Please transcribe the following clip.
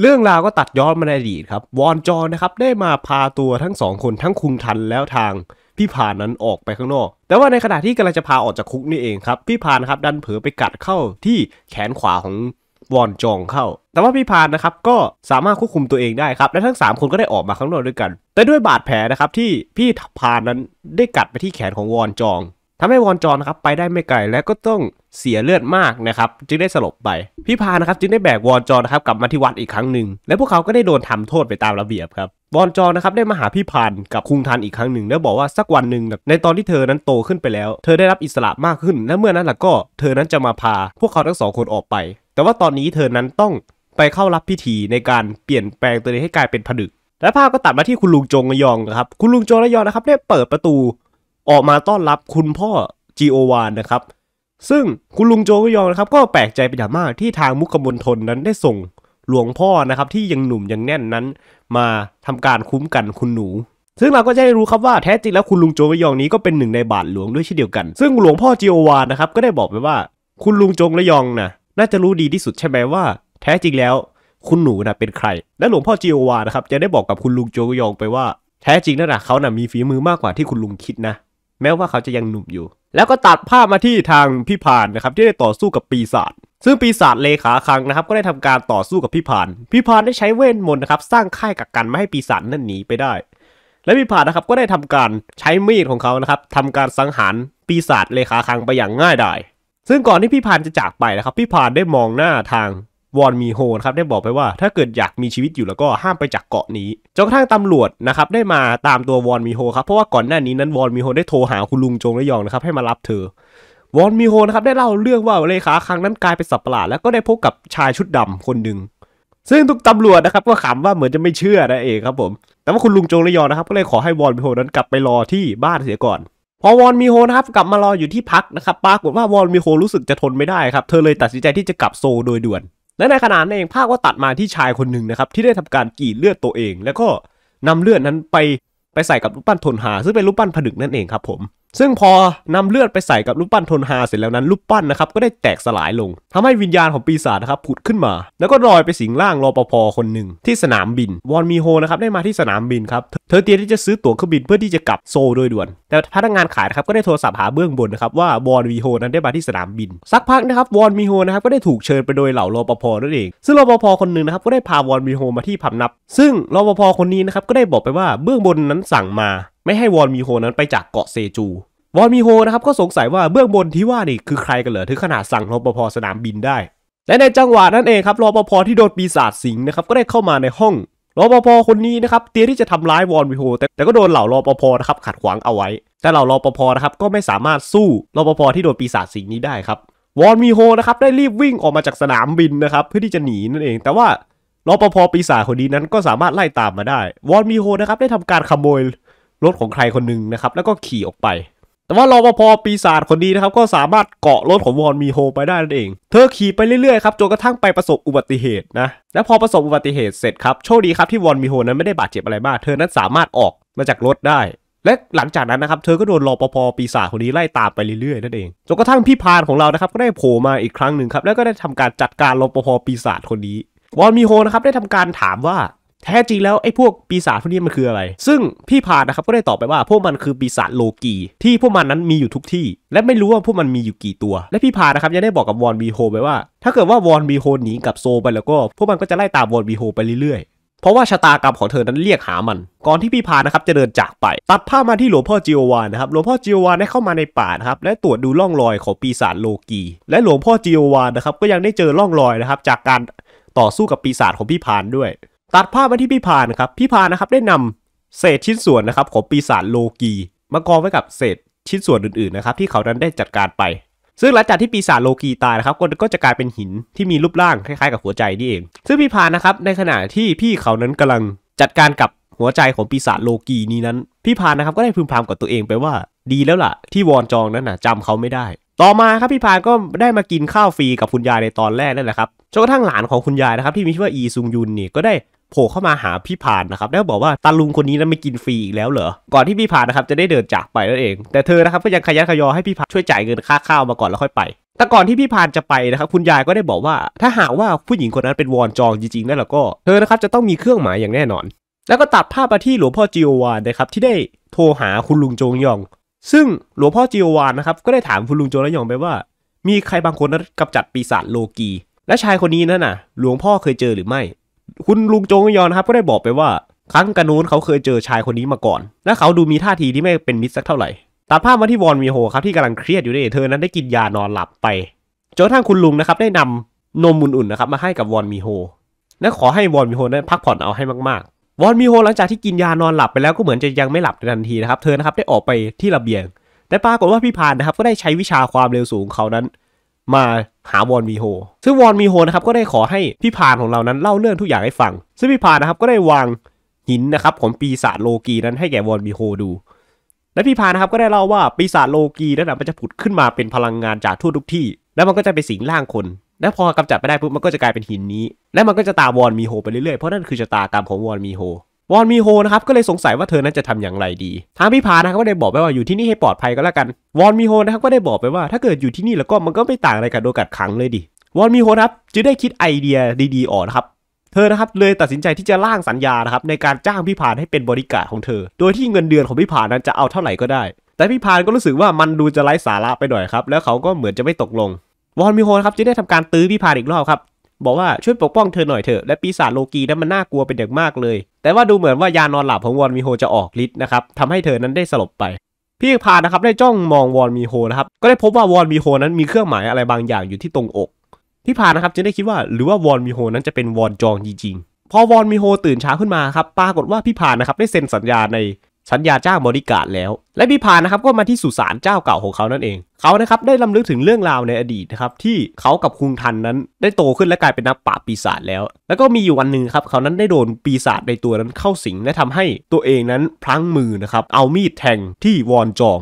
เรื่องราวก็ตัดย้อนมาในอดีตครับวอนจอนะครับได้มาพาตัวทั้งสองคนทั้งคุงทันแล้วทางพี่พานนั้นออกไปข้างนอก แต่ว่าในขณะที่กำลังจะพาออกจากคุกนี่เองครับพี่พานครับดันเผลอไปกัดเข้าที่แขนขวาของวอนจองเข้า แต่ว่าพี่พานนะครับก็สามารถควบคุมตัวเองได้ครับและทั้ง3คนก็ได้ออกมาข้างนอกด้วยกันแต่ด้วยบาดแผลนะครับที่พี่พานนั้นได้กัดไปที่แขนของ วอนจองทำให้วอนจอนครับไปได้ไม่ไกลและก็ต้องเสียเลือดมากนะครับจึงได้สลบไปพี่พานะครับจึงได้แบกวอนจอนนะครับกลับมาที่วัดอีกครั้งหนึ่งและพวกเขาก็ได้โดนทำโทษไปตามระเบียบครับวอนจอนนะครับได้มาหาพี่พานกับคุงทันอีกครั้งหนึ่งและบอกว่าสักวันหนึ่งในตอนที่เธอนั้นโตขึ้นไปแล้วเธอได้รับอิสระมากขึ้น และเมื่อนั้นล่ะก็เธอนั้นจะมาพาพวกเขาทั้งสองคนออกไปแต่ว่าตอนนี้เธอนั้นต้องไปเข้ารับพิธีในการเปลี่ยนแปลงตัวเองให้กลายเป็นผดึกและภาพก็ตัดมาที่คุณลุงจงระยองครับคุณลุงจงระยองนะครับได้เปิดประตูออกมาต้อนรับคุณพ่อจีโอวานนะครับซึ่งคุณลุงโจก็ยองนะครับก็แปลกใจเป็นอย่างมากที่ทางมุกมนทนนั้นได้ส่งหลวงพ่อนะครับที่ยังหนุ่มยังแน่นนั้นมาทำการคุ้มกันคุณหนู ซึ่งเราก็จะได้รู้ครับว่าแท้จริงแล้วคุณลุงโจระยองนี้ก็เป็นหนึ่งในบาทหลวงด้วยเช่นเดียวกัน ซึ่งหลวงพ่อจีโอวานนะครับก็ได้บอกไปว่า คุณลุงจงระยองนะน่าจะรู้ดีที่สุดใช่ไหมว่าแท้จริงแล้ว คุณหนูนะเป็นใคร และหลวงพ่อจีโอวานะครับจะได้บอกกับคุณลุงโจระยองไปว่าแท้จริงนั่นะเขานะมีฝีมือมากกว่าที่คุณลุงคิดนะแม้ว่าเขาจะยังหนุ่มอยู่ แล้วก็ตัดภาพมาที่ทางพี่พานนะครับ ที่ได้ต่อสู้กับปีศาจซึ่งปีศาจเลขาคังนะครับ ก็ได้ทำการต่อสู้กับพี่พานพี่พานได้ใช้เวทมนต์นะครับสร้างค่ายกักกันไม่ให้ปีศาจนั่นหนีไปได้ และพี่พานนะครับก็ได้ทำการใช้มีดของเขานะครับทำการสังหารปีศาจเลขาคังไปอย่างง่ายดายซึ่งก่อนที่พี่พานจะจากไปนะครับพี่พานได้มองหน้าทางวอนมีโฮนครับได้บอกไปว่าถ้าเกิดอยากมีชีวิตอยู่แล้วก็ห้ามไปจากเกาะนี้จนกระทั่งตำรวจนะครับได้มาตามตัววอนมีโฮครับเพราะว่าก่อนหน้านี้นั้นวอนมีโฮได้โทรหาคุณลุงจงระยองนะครับให้มารับเธอ วอนมีโฮนะครับได้เล่าเรื่องว่าเลขาครั้งนั้นกลายเป็นสับประหลาดแล้วก็ได้พบกับชายชุดดำคนหนึ่งซึ่งทุกตำรวจนะครับก็ขำว่าเหมือนจะไม่เชื่อนะเองครับผมแต่ว่าคุณลุงจงระยองนะครับ ก็เลยขอให้วอนมีโฮนั้นกลับไปรอที่บ้านเสียก่อน พอวอนมีโฮนะครับกลับมารออยู่ที่พักนะครับปรากฏว่าวอนมีโฮรู้สึกจะทนไม่ได้ครับเธอเลยตัดสินใจที่จะกลับโซโดยด่วนและในขณะนั้นเองภาพก็ตัดมาที่ชายคนหนึ่งนะครับ ที่ได้ทำการกรีดเลือดตัวเอง แล้วก็นำเลือดนั้นไปไปใส่กับรูปปั้นทนหาซึ่งเป็นรูปปั้นผนึกนั่นเองครับผมซึ่งพอนำเลือดไปใส่กับรูปปั้นทนหาเสร็จแล้วนั้น รูปปั้นนะครับก็ได้แตกสลายลง ทำให้วิญญาณของปีศาจนะครับผุดขึ้นมา แล้วก็ลอยไปสิงร่างรอปภคนหนึ่งที่สนามบินวอนมีโฮนะครับได้มาที่สนามบินครับเธเธอเตรียมที่จะซื้อตั๋วเครื่องบินเพื่อที่จะกลับโซโดยด่วน แต่พนักงานขายนะครับก็ได้โทรศัพท์หาเบื้องบนนะครับว่าวอนวีโฮนั้นได้มาที่สนามบิน สักพักนะครับวอนวีโฮนะครับก็ได้ถูกเชิญไปโดยเหล่ารปภนั่นเอง ซึ่งรปภคนหนึ่งนะครับก็ได้พา วอนวีโฮมาที่พำนับ ซึ่งรปภคนนี้นะครับก็ได้บอกไปว่าเบื้องบนนั้นสั่งมา ไม่ให้วอนวีโฮนั้นไปจากเกาะเซจูวอนมีโฮนะครับก็สงสัยว่าเบื้องบนที่ว่านี่คือใครกันเหรอ ถึงขนาดสั่งรปภสนามบินได้ และในจังหวะนั้นเองครับรปภที่โดนปีศาจสิงนะครับก็ได้เข้ามาในห้องรปภคนนี้นะครับเตรียมที่จะทำร้ายวอนวิโฮแต่แต่ก็โดนเหล่ารปภนะครับขัดขวางเอาไว้ แต่เหล่ารปภนะครับก็ไม่สามารถสู้รปภที่โดนปีศาจสิงนี้ได้ครับวอนมีโฮนะครับได้รีบวิ่งออกมาจากสนามบินนะครับเพื่อที่จะหนีนั่นเอง แต่ว่ารปภปีศาจคนนี้นั้นก็สามารถไล่ตามมาได้วอนมีโฮนะครับได้ทำการขโมยรถของใครคนหนึ่งนะครับแล้วก็ขี่ออกไปแต่ว่ารอปภปีศาจคนดีนะครับก็สามารถเกาะรถของวอนมีโฮไปได้นั่นเองเธอขี่ไปเรื่อยๆครับจนกระทั่งไปประสบอุบัติเหตุนะและพอประสบอุบัติเหตุเสร็จครับโชคดีครับที่วอนมีโฮนั้นไม่ได้บาดเจ็บอะไรมาก เธอนั้นสามารถออกมาจากรถได้ และหลังจากนั้นนะครับเธอก็โดนรอปภปีศาจคนนี้ไล่ตามไปเรื่อยๆนั่นเองจนกระทั่งพี่พานของเรานะครับก็ได้โผล่มาอีกครั้งหนึ่งครับแล้วก็ได้ทำการจัดการรอปภปีศาจคนนี้วอนมีโฮนะครับได้ทำการถามว่าแท้จริงแล้วไอ้พวกปีศาจพวกนี้มันคืออะไร ซึ่งพี่พานะครับก็ได้ตอบไปว่า พวกมันคือปีศาจโลกีที่พวกมันนั้นมีอยู่ทุกที่ และไม่รู้ว่าพวกมันมีอยู่กี่ตัว และพี่พานะครับยังได้บอกกับวอนบีโฮไปว่าถ้าเกิดว่าวอนบีโฮหนี กับโซไปแล้วก็พวกมันก็จะไล่ตามวอนบีโฮไปเรื่อยเพราะว่าชะตากรรมของเธอนั้นเรียกหามัน ก่อนที่พี่พานะครับจะเดินจากไปตัดภาพมาที่หลวงพ่อจิโอวานนะครับ หลวงพ่อจิโอวานได้เข้ามาในป่านะครับและตรวจดูร่องรอยของปีศาจโลกีและหลวงพ่อจิโอวานนะครับก็ยังได้เจอร่องรอยนะครับจากการต่อสู้กับปีศาจของพี่พานด้วยตัดภาพมาที่พี่พานะครับ พี่พานะครับได้นำเศษชิ้นส่วนนะครับของปีศาจโลกี มากองไว้กับเศษชิ้นส่วนอื่นๆ นะครับที่เขานั้นได้จัดการไป ซึ่งหลังจากที่ปีศาจโลกีตายนะครับก็จะกลายเป็นหินที่มีรูปร่างคล้าย ๆกับหัวใจนี่เอง ซึ่งพี่พานะครับในขณะที่พี่เขานั้นกำลังจัดการกับหัวใจของปีศาจโลกีนี้นั้น พี่พานะครับก็ได้พึมพำกับตัวเองไปว่า ดีแล้วล่ะ ที่วอนจองนั้นนะจำเขาไม่ได้ต่อมาครับพี่พานก็ได้มากินข้าวฟรีกับคุณยายในตอนแรกนั่นแหละครับจนกระทั่งหลานของคุณยายนะครับ ที่มีชื่อว่าอีซุงยุนนี่ก็ได้โผล่เข้ามาหาพี่พานนะครับแล้วบอกว่าตาลุงคนนี้นั้นไม่กินฟรีอีกแล้วเหรอก่อนที่พี่พานนะครับจะได้เดินจากไปนั่นเอง แต่เธอนะครับก็ยังขยันขยอให้พี่พานช่วยจ่ายเงินค่าข้าวมาก่อนแล้วค่อยไป แต่ก่อนที่พี่พานจะไปนะครับคุณยายก็ได้บอกว่าถ้าหากว่าผู้หญิงคนนั้นเป็นวอนจองจริงๆนั่นแล้วก็ เธอนะครับจะต้องมีเครื่องหมายอย่างแน่นอน แล้วก็ตัดภาพไปที่หลวงพ่อจิโอวานนะครับที่ได้โทรหาคุณลุงโจงยองซึ่งหลวงพ่อจิอวานนะครับก็ได้ถามคุณลุงโจระยองไปว่ามีใครบางคนนั้นกจัดปีศาจโลกีและชายคนนี้นั่นน่ะหลวงพ่อเคยเจอหรือไม่ คุณลุงโจระยองครับก็ได้บอกไปว่า ครั้งกระนู้นเขาเคยเจอชายคนนี้มาก่อนและเขาดูมีท่าทีที่ไม่เป็นมิตรสักเท่าไหร่ตัดภาพมาที่วอนมีโฮครับ ที่กำลังเครียดอยู่ในเธอนั้นได้กินยานอนหลับไปจนทั้งคุณลุงนะครับได้นำนมอุ่นๆนะครับมาให้กับวอนมีโฮและขอให้วอนมีโฮนั้นพักผ่อนเอาให้มากๆวอนมิโฮหลังจากที่กินยานอนหลับไปแล้วก็เหมือนจะยังไม่หลับทันทีนะครับเธอนะครับได้ออกไปที่ระเบียง แต่ปรากฏว่าพี่พานนะครับก็ได้ใช้วิชาความเร็วสูงเขานั้น มาหาวอนมีโฮซึ่งวอนมีโฮนะครับก็ได้ขอให้พี่พานของเรานั้นเล่าเรื่องทุกอย่างให้ฟัง ซึ่งพี่พานนะครับก็ได้วางหินนะครับของปีศาจโลกีนั้นให้แก่วอนมีโฮดู และพี่พานนะครับก็ได้เล่าว่าปีศาจโลกีนั้นมันจะผุดขึ้นมาเป็นพลังงานจากทั่วทุกที่ แล้วมันก็จะไปสิงร่างคนแล้วพอกำจัดไปได้ปุ๊บมันก็จะกลายเป็นหินนี้ และมันก็จะตามวอนมีโฮไปเรื่อยๆ เพราะนั่นคือชะตากรรมของวอนมีโฮวอนมีโฮนะครับก็เลยสงสัยว่าเธอนั้นจะทำอย่างไรดี ทางพี่พานะครับก็ได้บอกไปว่าอยู่ที่นี่ให้ปลอดภัยก็แล้วกันวอนมีโฮนะครับก็ได้บอกไปว่า ถ้าเกิดอยู่ที่นี่แล้วก็มันก็ไม่ต่างอะไรกับโดนกัดขังเลยดิวอนมีโฮนะครับจึงได้คิดไอเดียดีๆออกนะครับเธอนะครับเลยตัดสินใจที่จะร่างสัญญานะครับในการจ้างพี่พานให้เป็นบริการของเธอ โดยที่เงินเดือนของพี่พานนั้นจะเอาเท่าไหร่ก็ได้ แต่พี่พานก็รู้สึกว่ามันดูจะไร้สาระไปหน่อยครับ แล้วเขาก็เหมือนจะไม่ตกลงวอนมิโฮนครับจึงได้ทำการตื้อพิพาดอีกรอบครับ บอกว่าช่วยปกป้องเธอหน่อยเถอะ และปีศาจโลกีนั้นมันน่ากลัวเป็นอย่างมากเลย แต่ว่าดูเหมือนว่ายานอนหลับของวอนมิโฮจะออกฤทธิ์นะครับทำให้เธอนั้นได้สลบไปพี่พานะครับได้จ้องมองวอนมีโฮนะครับก็ได้พบว่าวอนมีโฮนั้นมีเครื่องหมายอะไรบางอย่างอยู่ที่ตรงอกพี่พานะครับจึงได้คิดว่าหรือว่าวอนมีโฮนั้นจะเป็นวอนจองจริง ๆ พอวอนมีโฮตื่นเช้าขึ้นมาครับปรากฏว่าพี่พานะครับได้เซ็นสัญญาในสัญญาจ้างบริการแล้ว และพิพานนะครับก็มาที่สุสานเจ้าเก่าของเขานั่นเอง เขานะครับได้ลำลึกถึงเรื่องราวในอดีตนะครับที่เขากับคุงทันนั้น ได้โตขึ้นและกลายเป็นนักปราบปีศาจแล้ว แล้วก็มีอยู่วันหนึ่งครับเขานั้นได้โดนปีศาจในตัวนั้นเข้าสิงและทำให้ตัวเองนั้นพลั้งมือนะครับเอามีดแทงที่วอนจอง